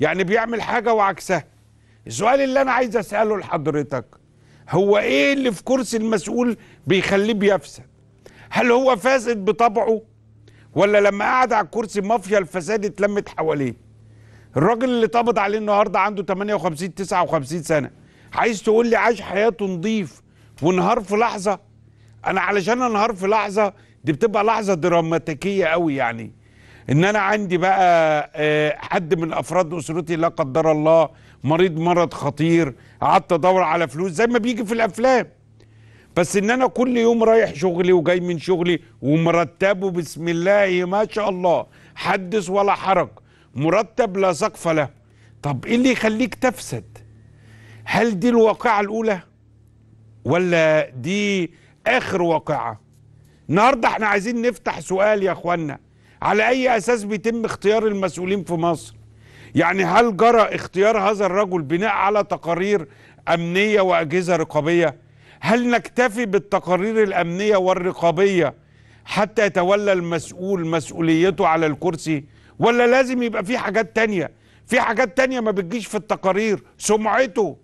يعني بيعمل حاجة وعكسها السؤال اللي أنا عايز أسأله لحضرتك هو إيه اللي في كرسي المسؤول بيخليه بيفسد هل هو فاسد بطبعه ولا لما قعد على الكرسي مافيا الفساد اتلمت حواليه الراجل اللي اتقبض عليه النهارده عنده 58 59 سنه عايز تقول لي عاش حياته نظيف وانهار في لحظه انا علشان انهار في لحظه دي بتبقى لحظه دراماتيكيه قوي يعني ان انا عندي بقى آه، حد من افراد اسرتي لا قدر الله مريض مرض خطير قعدت ادور على فلوس زي ما بيجي في الافلام بس ان انا كل يوم رايح شغلي وجاي من شغلي ومرتبه بسم الله ما شاء الله حدث ولا حرج مرتب لا سقف له طب ايه اللي يخليك تفسد هل دي الواقعه الاولى ولا دي اخر واقعه النهارده احنا عايزين نفتح سؤال يا اخوانا على أي أساس بيتم اختيار المسؤولين في مصر يعني هل جرى اختيار هذا الرجل بناء على تقارير أمنية وأجهزة رقابية هل نكتفي بالتقارير الأمنية والرقابية حتى يتولى المسؤول مسؤوليته على الكرسي ولا لازم يبقى في حاجات تانية في حاجات تانية ما بتجيش في التقارير سمعته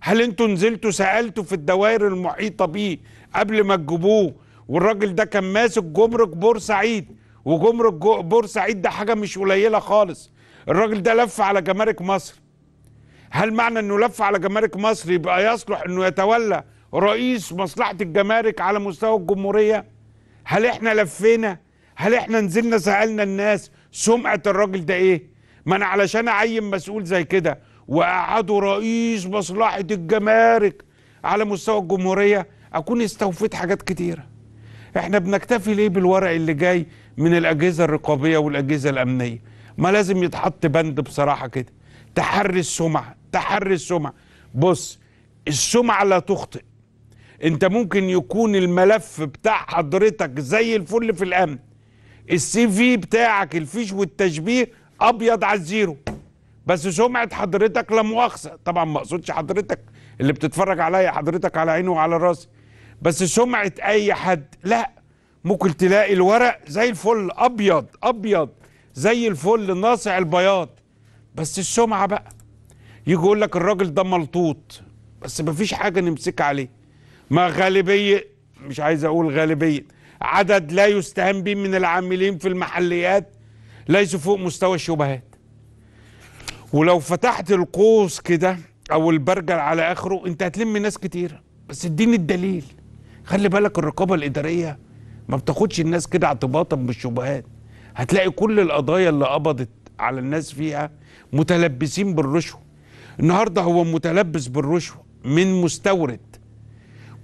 هل انتوا نزلتوا سألتوا في الدوائر المحيطة بيه قبل ما تجيبوه والراجل ده كان ماسك جمرك بورسعيد وجمرك بورسعيد ده حاجه مش قليله خالص الراجل ده لف على جمارك مصر هل معنى انه لف على جمارك مصر يبقى يصلح انه يتولى رئيس مصلحه الجمارك على مستوى الجمهوريه هل احنا لفينا هل احنا نزلنا سالنا الناس سمعه الراجل ده ايه ما انا علشان اعين مسؤول زي كده واقعده رئيس مصلحه الجمارك على مستوى الجمهوريه اكون استوفيت حاجات كتيره احنا بنكتفي ليه بالورق اللي جاي من الأجهزة الرقابية والأجهزة الأمنية ما لازم يتحط بند بصراحة كده تحري السمعة تحري السمعة بص السمعة لا تخطئ انت ممكن يكون الملف بتاع حضرتك زي الفل في الامن السي في بتاعك الفيش والتشبيه ابيض على الزيرو بس سمعه حضرتك لا مؤاخذه طبعا ما اقصدش حضرتك اللي بتتفرج عليا حضرتك على عيني وعلى راسي بس سمعه اي حد لا ممكن تلاقي الورق زي الفل ابيض ابيض زي الفل ناصع البياض بس السمعه بقى يجي يقول لك الراجل ده ملطوط بس مفيش حاجه نمسك عليه ما غالبيه مش عايز اقول غالبيه عدد لا يستهان به من العاملين في المحليات ليسوا فوق مستوى الشبهات ولو فتحت القوس كده او البرجل على اخره انت هتلم ناس كتير بس اديني الدليل خلي بالك الرقابه الاداريه ما بتاخدش الناس كده اعتباطا بالشبهات هتلاقي كل القضايا اللي قبضت على الناس فيها متلبسين بالرشوه النهارده هو متلبس بالرشوه من مستورد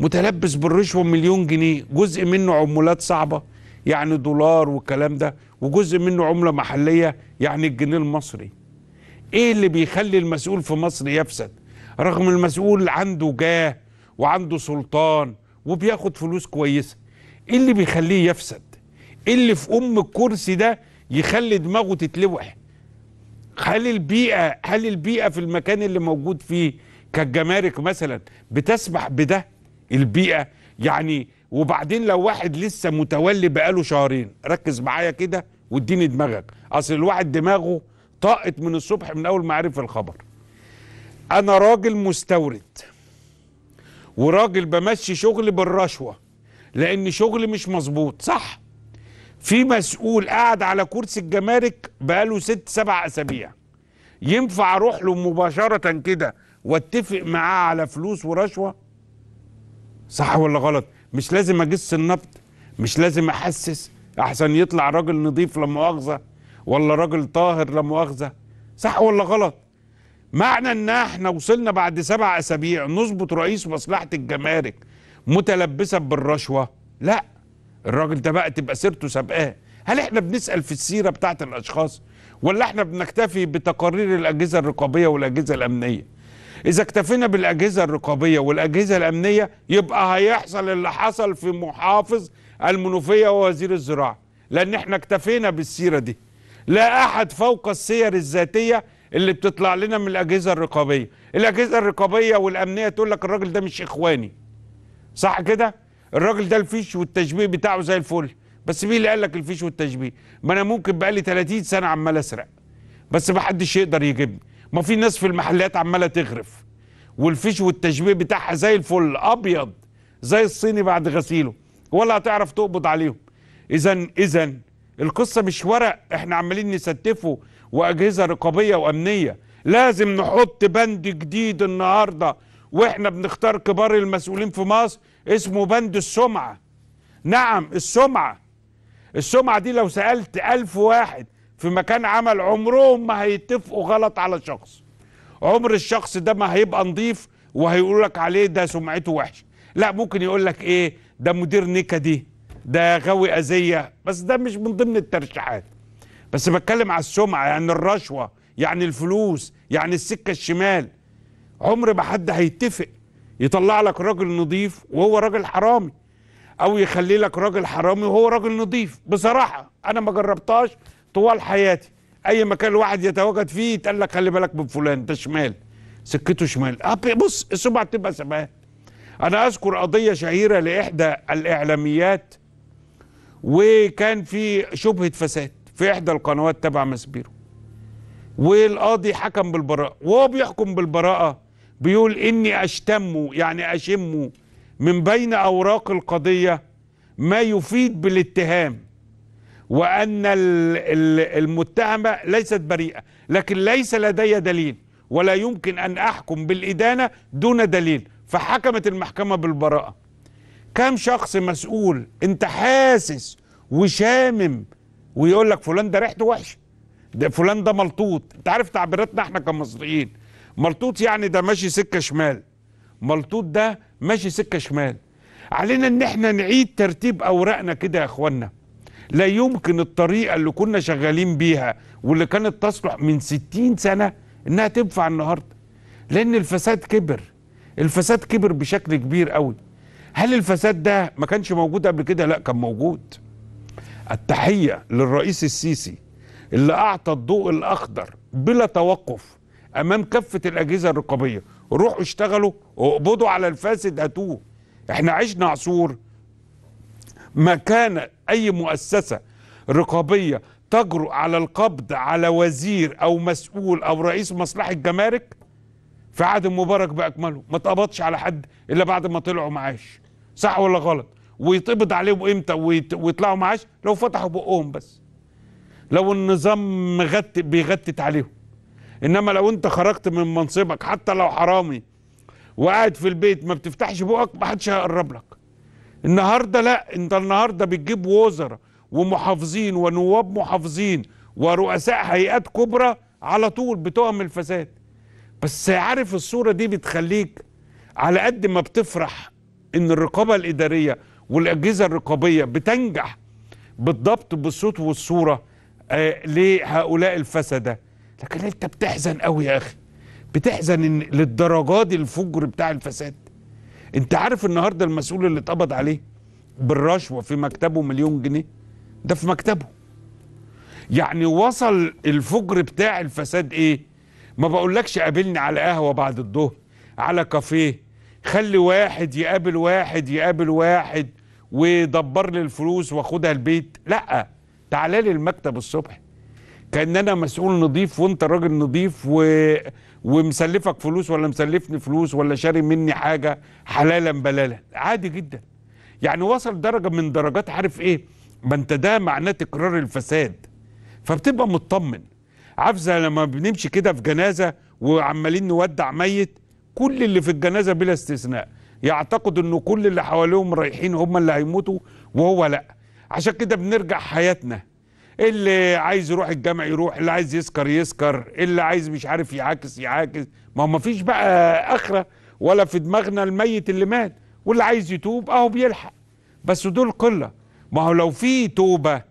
متلبس بالرشوه مليون جنيه جزء منه عمولات صعبه يعني دولار والكلام ده وجزء منه عمله محليه يعني الجنيه المصري ايه اللي بيخلي المسؤول في مصر يفسد رغم المسؤول عنده جاه وعنده سلطان وبياخد فلوس كويسه ايه اللي بيخليه يفسد ايه اللي في ام الكرسي ده يخلي دماغه تتلوح هل البيئه هل البيئه في المكان اللي موجود فيه كالجمارك مثلا بتسمح بده البيئه يعني وبعدين لو واحد لسه متولي بقاله شهرين ركز معايا كده واديني دماغك اصل الواحد دماغه طاقت من الصبح من اول ما عرف الخبر انا راجل مستورد وراجل بمشي شغل بالرشوه لان شغل مش مظبوط صح في مسؤول قاعد على كرسي الجمارك بقاله ست سبع اسابيع ينفع اروح له مباشره كده واتفق معاه على فلوس ورشوه صح ولا غلط مش لازم اجس النبض مش لازم احسس احسن يطلع راجل نظيف لا مؤاخذه ولا راجل طاهر لا مؤاخذه صح ولا غلط معنى ان احنا وصلنا بعد سبع اسابيع نظبط رئيس مصلحه الجمارك متلبسه بالرشوه لا الراجل ده بقى تبقى سيرته سابقاه هل احنا بنسال في السيره بتاعه الاشخاص ولا احنا بنكتفي بتقارير الاجهزه الرقابيه والاجهزه الامنيه اذا اكتفينا بالاجهزه الرقابيه والاجهزه الامنيه يبقى هيحصل اللي حصل في محافظ المنوفيه ووزير الزراعه لان احنا اكتفينا بالسيره دي لا احد فوق السير الذاتيه اللي بتطلع لنا من الاجهزه الرقابيه الاجهزه الرقابيه والامنيه تقول لك الراجل ده مش اخواني صح كده الراجل ده الفيش والتشبيه بتاعه زي الفل بس مين اللي قال لك الفيش والتشبيه ما انا ممكن بقالي 30 سنه عمال اسرق بس ما حدش يقدر يجيبني ما في ناس في المحلات عماله تغرف والفيش والتشبيه بتاعها زي الفل ابيض زي الصيني بعد غسيله ولا هتعرف تقبض عليهم اذا اذا القصه مش ورق احنا عمالين نستفه واجهزه رقابيه وامنيه لازم نحط بند جديد النهارده واحنا بنختار كبار المسؤولين في مصر اسمه بند السمعة نعم السمعة السمعة دي لو سألت ألف واحد في مكان عمل عمرهم ما هيتفقوا غلط على شخص عمر الشخص ده ما هيبقى نظيف وهيقول لك عليه ده سمعته وحشة لا ممكن يقول لك ايه ده مدير نكدي ده غاوي أذية بس ده مش من ضمن الترشيحات بس بتكلم على السمعة يعني الرشوة يعني الفلوس يعني السكة الشمال عمر ما حد هيتفق يطلع لك راجل نظيف وهو راجل حرامي او يخلي لك راجل حرامي وهو راجل نظيف بصراحه انا ما جربتهاش طوال حياتي اي مكان الواحد يتواجد فيه يتقال لك خلي بالك من فلان ده شمال سكته شمال بص السبعه تبقى سبعه انا اذكر قضيه شهيره لاحدى الاعلاميات وكان في شبهه فساد في احدى القنوات تبع مسبيرو والقاضي حكم بالبراءه وهو بيحكم بالبراءه بيقول إني أشتم يعني أشم من بين أوراق القضية ما يفيد بالاتهام وأن المتهمة ليست بريئة لكن ليس لدي دليل ولا يمكن أن أحكم بالإدانة دون دليل فحكمت المحكمة بالبراءة كم شخص مسؤول أنت حاسس وشامم ويقول لك فلان ده ريحته وحشه ده فلان ده ملطوط انت عارف تعبيراتنا احنا كمصريين ملطوط يعني ده ماشي سكه شمال ملطوط ده ماشي سكه شمال علينا ان احنا نعيد ترتيب اوراقنا كده يا اخوانا لا يمكن الطريقه اللي كنا شغالين بيها واللي كانت تصلح من 60 سنه انها تنفع النهارده لان الفساد كبر الفساد كبر بشكل كبير قوي هل الفساد ده ما كانش موجود قبل كده لا كان موجود التحيه للرئيس السيسي اللي اعطى الضوء الاخضر بلا توقف امام كافه الاجهزه الرقابيه روحوا اشتغلوا واقبضوا على الفاسد اتوه احنا عشنا عصور ما كان اي مؤسسه رقابيه تجرؤ على القبض على وزير او مسؤول او رئيس مصلحه جمارك في عهد مبارك باكمله ما تقبضش على حد الا بعد ما طلعوا معاش صح ولا غلط ويتقبض عليهم امتى ويطلعوا معاش لو فتحوا بقهم بس لو النظام مغت بيغتت عليهم انما لو انت خرجت من منصبك حتى لو حرامي وقاعد في البيت ما بتفتحش بقك ما حدش هيقرب لك النهارده لا انت النهارده بتجيب وزراء ومحافظين ونواب محافظين ورؤساء هيئات كبرى على طول بتهم الفساد بس عارف الصوره دي بتخليك على قد ما بتفرح ان الرقابه الاداريه والاجهزه الرقابيه بتنجح بالضبط بالصوت والصوره آه، لهؤلاء الفسده لكن انت بتحزن قوي يا اخي بتحزن ان للدرجات دي الفجر بتاع الفساد انت عارف النهارده المسؤول اللي اتقبض عليه بالرشوه في مكتبه مليون جنيه ده في مكتبه يعني وصل الفجر بتاع الفساد ايه ما بقولكش قابلني على قهوه بعد الظهر على كافيه خلي واحد يقابل واحد يقابل واحد ويدبر لي الفلوس واخدها البيت لا تعالى لي المكتب الصبح كان انا مسؤول نظيف وانت راجل نظيف و... ومسلفك فلوس ولا مسلفني فلوس ولا شاري مني حاجه حلالا بلالا عادي جدا يعني وصل درجه من درجات عارف ايه ما انت ده معناه تكرار الفساد فبتبقى مطمن عارف لما بنمشي كده في جنازه وعمالين نودع ميت كل اللي في الجنازه بلا استثناء يعتقد انه كل اللي حواليهم رايحين هم اللي هيموتوا وهو لا عشان كده بنرجع حياتنا اللي عايز يروح الجامع يروح اللي عايز يسكر يسكر اللي عايز مش عارف يعاكس يعاكس ما هو مفيش بقى اخره ولا في دماغنا الميت اللي مات واللي عايز يتوب اهو بيلحق بس دول قله ما هو لو في توبه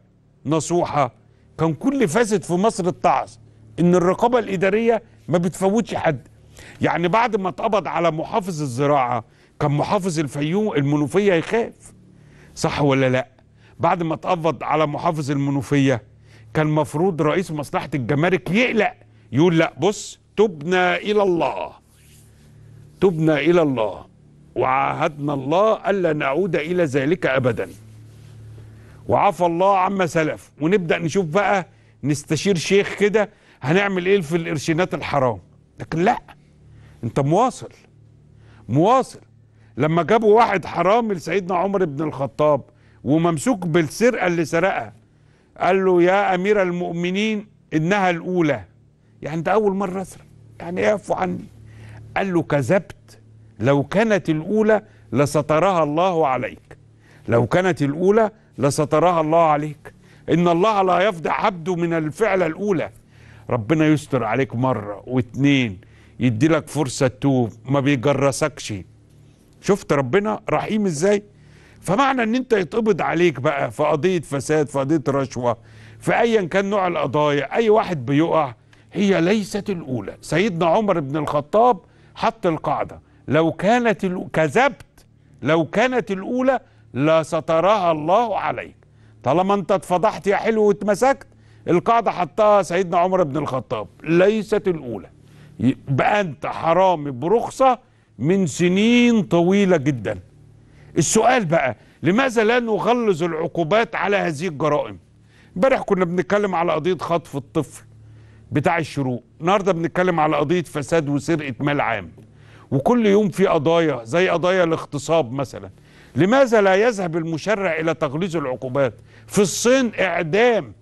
نصوحه كان كل فاسد في مصر الطعس ان الرقابه الاداريه ما بتفوتش حد يعني بعد ما اتقبض على محافظ الزراعه كان محافظ الفيوم المنوفيه يخاف صح ولا لا بعد ما اتقبض على محافظ المنوفيه كان مفروض رئيس مصلحه الجمارك يقلق يقول لا بص تبنا الى الله تبنا الى الله وعاهدنا الله الا نعود الى ذلك ابدا وعفى الله عما سلف ونبدا نشوف بقى نستشير شيخ كده هنعمل ايه في القرشينات الحرام لكن لا انت مواصل مواصل لما جابوا واحد حرامي لسيدنا عمر بن الخطاب وممسوك بالسرقة اللي سرقها قال له يا أمير المؤمنين إنها الأولى يعني انت أول مرة أسرق يعني اعفو عني قال له كذبت لو كانت الأولى لسترها الله عليك لو كانت الأولى لسترها الله عليك إن الله لا يفضح عبده من الفعلة الأولى ربنا يستر عليك مرة واتنين يدي لك فرصة توب ما بيجرسكش شفت ربنا رحيم ازاي فمعنى ان انت يتقبض عليك بقى في قضيه فساد في قضيه رشوه في ايا كان نوع القضايا اي واحد بيقع هي ليست الاولى سيدنا عمر بن الخطاب حط القاعده لو كانت كذبت لو كانت الاولى سترها الله عليك طالما انت اتفضحت يا حلو واتمسكت القاعده حطها سيدنا عمر بن الخطاب ليست الاولى يبقى انت حرامي برخصه من سنين طويله جدا السؤال بقى لماذا لا نغلظ العقوبات على هذه الجرائم امبارح كنا بنتكلم على قضيه خطف الطفل بتاع الشروق النهارده بنتكلم على قضيه فساد وسرقه مال عام وكل يوم في قضايا زي قضايا الاغتصاب مثلا لماذا لا يذهب المشرع الى تغليظ العقوبات في الصين اعدام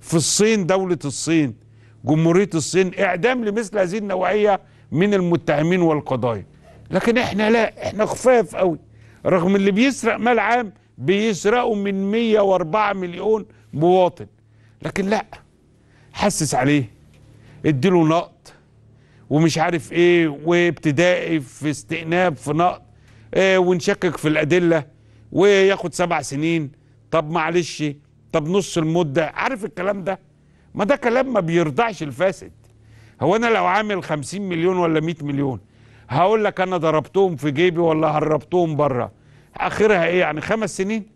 في الصين دوله الصين جمهوريه الصين اعدام لمثل هذه النوعيه من المتهمين والقضايا لكن احنا لا احنا خفاف قوي رغم اللي بيسرق مال عام بيسرقوا من 104 مليون مواطن لكن لا حسس عليه اديله نقط ومش عارف ايه وابتدائي في استئناف في نقط ايه ونشكك في الادله وياخد سبع سنين طب معلش طب نص المده عارف الكلام ده ما ده كلام ما بيرضعش الفاسد هو انا لو عامل 50 مليون ولا 100 مليون هقول لك انا ضربتهم في جيبي ولا هربتهم بره اخرها ايه يعني خمس سنين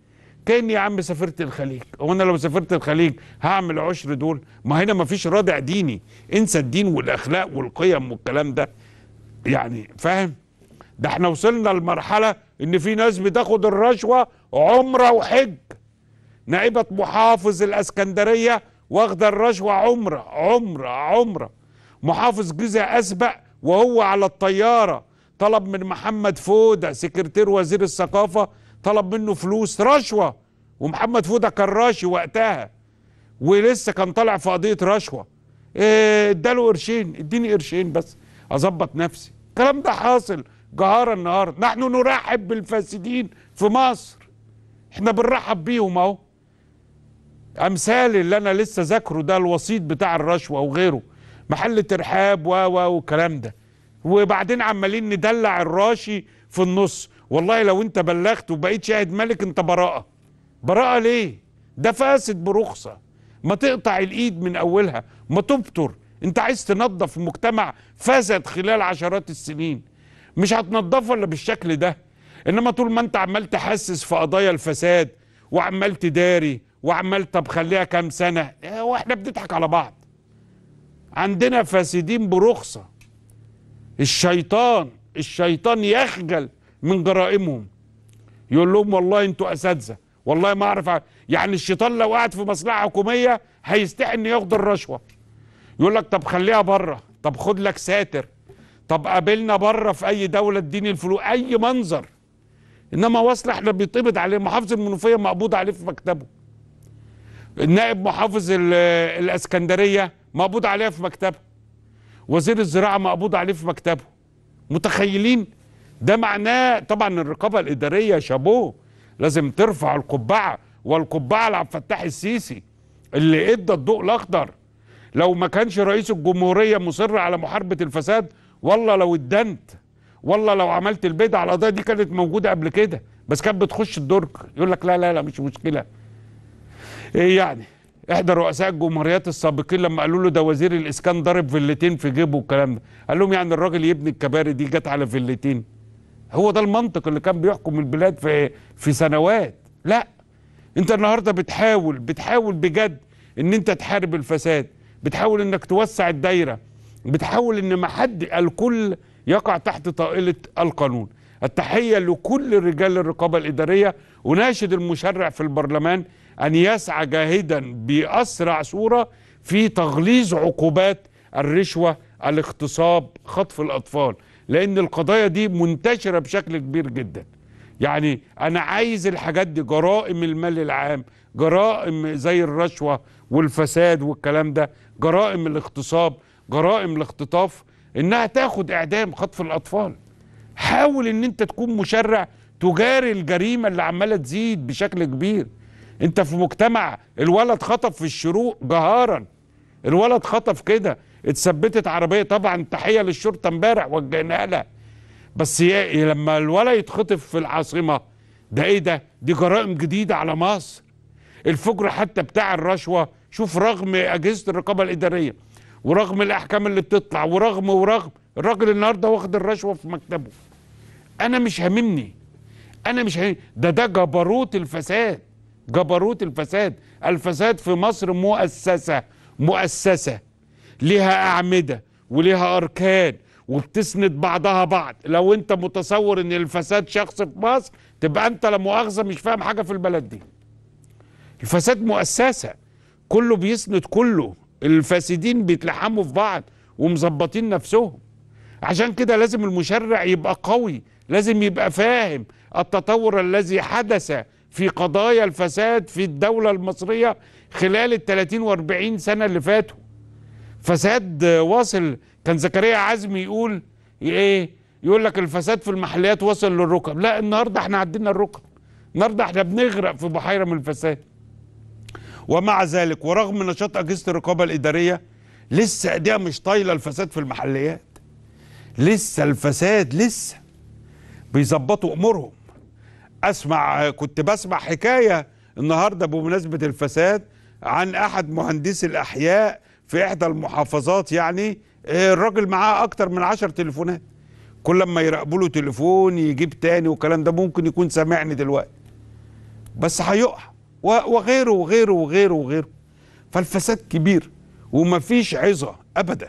كاني يا عم سافرت الخليج هو انا لو سافرت الخليج هعمل عشر دول ما هنا ما فيش رادع ديني انسى الدين والاخلاق والقيم والكلام ده يعني فاهم ده احنا وصلنا لمرحله ان في ناس بتاخد الرشوه عمره وحج نائبه محافظ الاسكندريه واخده الرشوه عمره عمره عمره محافظ جيزه اسبق وهو على الطيارة طلب من محمد فودة سكرتير وزير الثقافة طلب منه فلوس رشوة ومحمد فودة كان راشي وقتها ولسه كان طالع في قضية رشوة إيه اداله قرشين اديني قرشين بس اظبط نفسي الكلام ده حاصل جهارة النهاردة نحن نرحب بالفاسدين في مصر احنا بنرحب بيهم اهو امثال اللي انا لسه ذاكره ده الوسيط بتاع الرشوة وغيره محل ترحاب و و والكلام ده وبعدين عمالين ندلع الراشي في النص والله لو انت بلغت وبقيت شاهد ملك انت براءه براءه ليه ده فاسد برخصه ما تقطع الايد من اولها ما تبتر انت عايز تنظف مجتمع فسد خلال عشرات السنين مش هتنظفه الا بالشكل ده انما طول ما انت عمال تحسس في قضايا الفساد وعمال تداري وعمال طب خليها كام سنه إيه، واحنا بنضحك على بعض عندنا فاسدين برخصة الشيطان الشيطان يخجل من جرائمهم يقول لهم والله انتوا اساتذه والله ما اعرف يعني الشيطان لو قعد في مصلحه حكوميه هيستحي انه ياخد الرشوه يقول لك طب خليها بره طب خد لك ساتر طب قابلنا بره في اي دوله اديني الفلوس اي منظر انما وصل احنا بيتقبض عليه محافظ المنوفيه مقبوض عليه في مكتبه النائب محافظ الاسكندريه مقبوض عليها في مكتبه وزير الزراعه مقبوض عليه في مكتبه متخيلين ده معناه طبعا الرقابه الاداريه شابوه لازم ترفع القبعه والقبعه لعبد الفتاح السيسي اللي ادى الضوء الاخضر لو ما كانش رئيس الجمهوريه مصر على محاربه الفساد والله لو ادنت والله لو عملت البيض على القضيه دي كانت موجوده قبل كده بس كانت بتخش الدرج يقول لك لا لا لا مش مشكله ايه يعني احدى رؤساء الجمهوريات السابقين لما قالوا له ده وزير الاسكان ضارب فيلتين في جيبه والكلام ده قال لهم يعني الراجل يبني الكباري دي جت على فيلتين هو ده المنطق اللي كان بيحكم البلاد في في سنوات لا انت النهارده بتحاول بتحاول بجد ان انت تحارب الفساد بتحاول انك توسع الدايره بتحاول ان ما حد الكل يقع تحت طائله القانون التحيه لكل رجال الرقابه الاداريه اناشد المشرع في البرلمان أن يسعى جاهدا بأسرع صورة في تغليظ عقوبات الرشوة الاغتصاب خطف الأطفال لأن القضايا دي منتشرة بشكل كبير جدا يعني أنا عايز الحاجات دي جرائم المال العام جرائم زي الرشوة والفساد والكلام ده جرائم الاغتصاب جرائم الاختطاف انها تاخد اعدام خطف الاطفال حاول ان انت تكون مشرع تجاري الجريمه اللي عماله تزيد بشكل كبير انت في مجتمع الولد خطف في الشروق جهارا الولد خطف كده اتثبتت عربيه طبعا تحيه للشرطه امبارح وجهناها لها بس إيه، لما الولد يتخطف في العاصمه ده ايه ده دي جرائم جديده على مصر الفجر حتى بتاع الرشوه شوف رغم اجهزه الرقابه الاداريه ورغم الاحكام اللي بتطلع ورغم ورغم الراجل النهارده واخد الرشوه في مكتبه انا مش هاممني انا مش هممني. ده ده جبروت الفساد جبروت الفساد الفساد في مصر مؤسسة مؤسسة لها أعمدة ولها أركان وبتسند بعضها بعض لو انت متصور ان الفساد شخص في مصر تبقى انت لا مؤاخذه مش فاهم حاجه في البلد دي الفساد مؤسسه كله بيسند كله الفاسدين بيتلحموا في بعض ومظبطين نفسهم عشان كده لازم المشرع يبقى قوي لازم يبقى فاهم التطور الذي حدث في قضايا الفساد في الدولة المصرية خلال ال 30 و 40 سنة اللي فاتوا فساد واصل كان زكريا عزمي يقول ايه يقول لك الفساد في المحليات وصل للركب لا النهارده احنا عدينا الركب النهارده احنا بنغرق في بحيرة من الفساد ومع ذلك ورغم نشاط أجهزة الرقابة الإدارية لسه ايديها مش طايلة الفساد في المحليات لسه الفساد لسه بيظبطوا أمورهم اسمع كنت بسمع حكايه النهارده بمناسبه الفساد عن احد مهندسي الاحياء في احدى المحافظات يعني آه، الراجل معاه اكتر من عشر تليفونات كل ما يراقبوا له تليفون يجيب تاني والكلام ده ممكن يكون سامعني دلوقتي بس هيقع وغيره وغيره وغيره وغيره فالفساد كبير ومفيش عظه ابدا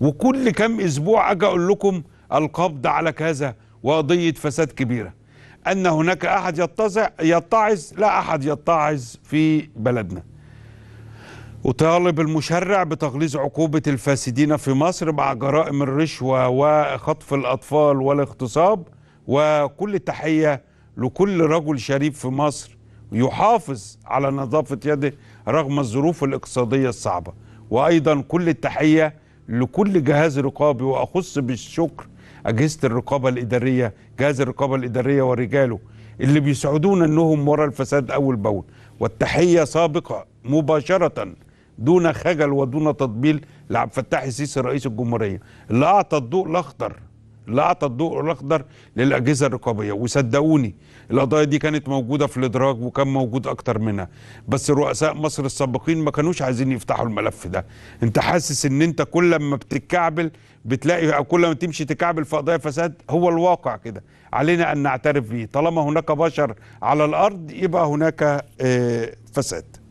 وكل كام اسبوع اجي اقول لكم القبض على كذا وقضيه فساد كبيره أن هناك أحد يتزع يتعظ لا أحد يتعظ في بلدنا وطالب المشرع بتقليص عقوبة الفاسدين في مصر مع جرائم الرشوة وخطف الأطفال والاغتصاب وكل تحية لكل رجل شريف في مصر يحافظ على نظافة يده رغم الظروف الاقتصادية الصعبة وأيضا كل التحية لكل جهاز رقابي وأخص بالشكر أجهزة الرقابة الإدارية جهاز الرقابه الاداريه ورجاله اللي بيسعدون انهم ورا الفساد اول باول والتحيه سابقه مباشره دون خجل ودون تطبيل لعبد الفتاح السيسي رئيس الجمهوريه اللي اعطى الضوء الاخضر اللي اعطى الضوء الاخضر للاجهزه الرقابيه وصدقوني القضايا دي كانت موجوده في الادراج وكان موجود اكتر منها بس رؤساء مصر السابقين ما كانوش عايزين يفتحوا الملف ده انت حاسس ان انت كل ما بتتكعبل بتلاقي او كل ما تمشي تكعبل في قضايا فساد هو الواقع كده علينا ان نعترف بيه طالما هناك بشر على الارض يبقى هناك آه، فساد